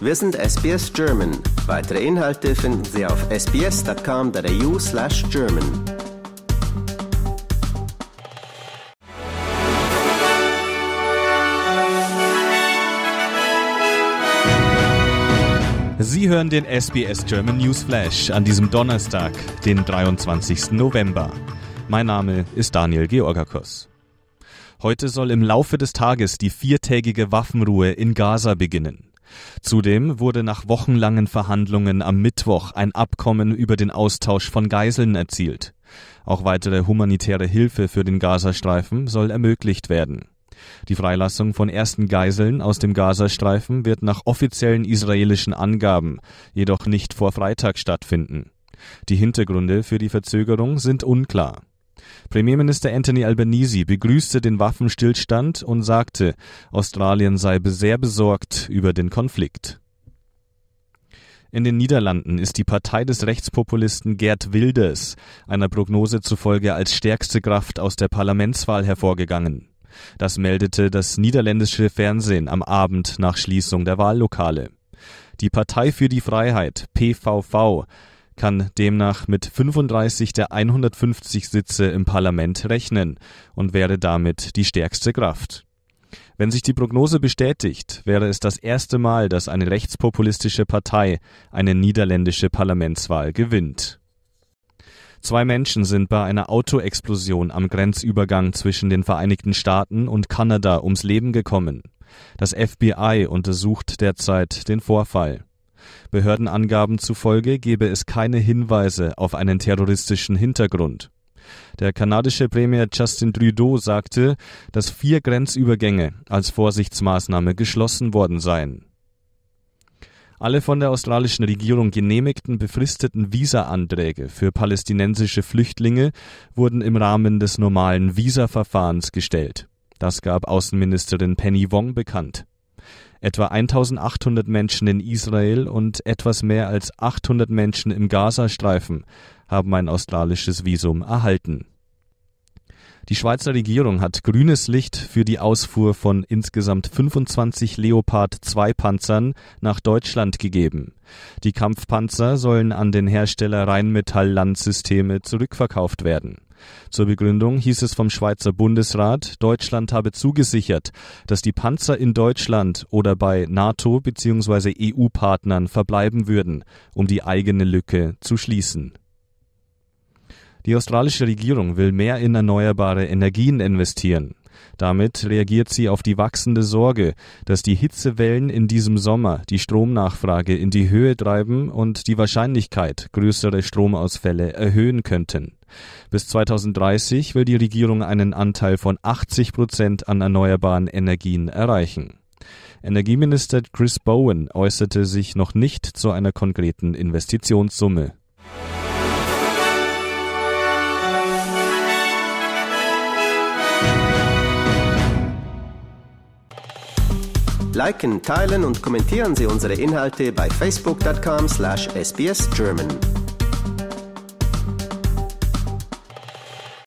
Wir sind SBS German. Weitere Inhalte finden Sie auf sbs.com.au slash German. Sie hören den SBS German News Flash an diesem Donnerstag, den 23. November. Mein Name ist Daniel Georgakos. Heute soll im Laufe des Tages die viertägige Waffenruhe in Gaza beginnen. Zudem wurde nach wochenlangen Verhandlungen am Mittwoch ein Abkommen über den Austausch von Geiseln erzielt. Auch weitere humanitäre Hilfe für den Gazastreifen soll ermöglicht werden. Die Freilassung von ersten Geiseln aus dem Gazastreifen wird nach offiziellen israelischen Angaben jedoch nicht vor Freitag stattfinden. Die Hintergründe für die Verzögerung sind unklar. Premierminister Anthony Albanese begrüßte den Waffenstillstand und sagte, Australien sei sehr besorgt über den Konflikt. In den Niederlanden ist die Partei des Rechtspopulisten Gerd Wilders einer Prognose zufolge als stärkste Kraft aus der Parlamentswahl hervorgegangen. Das meldete das niederländische Fernsehen am Abend nach Schließung der Wahllokale. Die Partei für die Freiheit, PVV, kann demnach mit 35 der 150 Sitze im Parlament rechnen und wäre damit die stärkste Kraft. Wenn sich die Prognose bestätigt, wäre es das erste Mal, dass eine rechtspopulistische Partei eine niederländische Parlamentswahl gewinnt. Zwei Menschen sind bei einer Autoexplosion am Grenzübergang zwischen den Vereinigten Staaten und Kanada ums Leben gekommen. Das FBI untersucht derzeit den Vorfall. Behördenangaben zufolge gebe es keine Hinweise auf einen terroristischen Hintergrund. Der kanadische Premier Justin Trudeau sagte, dass vier Grenzübergänge als Vorsichtsmaßnahme geschlossen worden seien. Alle von der australischen Regierung genehmigten befristeten Visa-Anträge für palästinensische Flüchtlinge wurden im Rahmen des normalen Visa-Verfahrens gestellt. Das gab Außenministerin Penny Wong bekannt etwa 1800 Menschen in Israel und etwas mehr als 800 Menschen im Gazastreifen haben ein australisches Visum erhalten die Schweizer Regierung hat grünes Licht für die Ausfuhr von insgesamt 25 Leopard 2 Panzern nach Deutschland gegeben. Die Kampfpanzer sollen an den Hersteller Rheinmetall Landsysteme zurückverkauft werden. Zur Begründung hieß es vom Schweizer Bundesrat, Deutschland habe zugesichert, dass die Panzer in Deutschland oder bei NATO bzw. EU-Partnern verbleiben würden, um die eigene Lücke zu schließen. Die australische Regierung will mehr in erneuerbare Energien investieren. Damit reagiert sie auf die wachsende Sorge, dass die Hitzewellen in diesem Sommer die Stromnachfrage in die Höhe treiben und die Wahrscheinlichkeit größere Stromausfälle erhöhen könnten. Bis 2030 will die Regierung einen Anteil von 80 Prozent an erneuerbaren Energien erreichen. Energieminister Chris Bowen äußerte sich noch nicht zu einer konkreten Investitionssumme. Liken, teilen und kommentieren Sie unsere Inhalte bei facebook.com/sbsgerman.